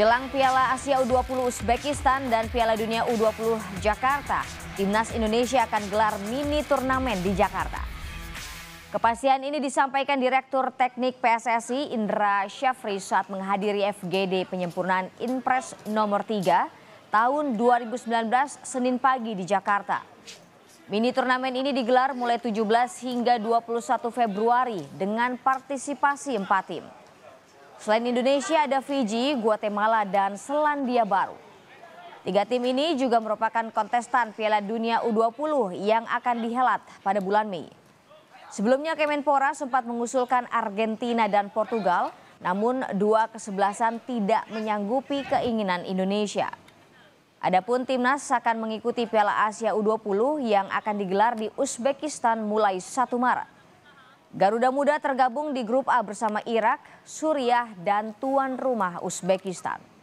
Jelang Piala Asia U20 Uzbekistan dan Piala Dunia U20 Jakarta, Timnas Indonesia akan gelar mini turnamen di Jakarta. Kepastian ini disampaikan Direktur Teknik PSSI Indra Syafri saat menghadiri FGD penyempurnaan Inpres nomor 3 tahun 2019 Senin pagi di Jakarta. Mini turnamen ini digelar mulai 17 hingga 21 Februari dengan partisipasi empat tim. Selain Indonesia ada Fiji, Guatemala, dan Selandia Baru. Tiga tim ini juga merupakan kontestan Piala Dunia U20 yang akan dihelat pada bulan Mei. Sebelumnya Kemenpora sempat mengusulkan Argentina dan Portugal, namun dua kesebelasan tidak menyanggupi keinginan Indonesia. Adapun timnas akan mengikuti Piala Asia U20 yang akan digelar di Uzbekistan mulai 1 Maret. Garuda Muda tergabung di grup A bersama Irak, Suriah, dan tuan rumah Uzbekistan.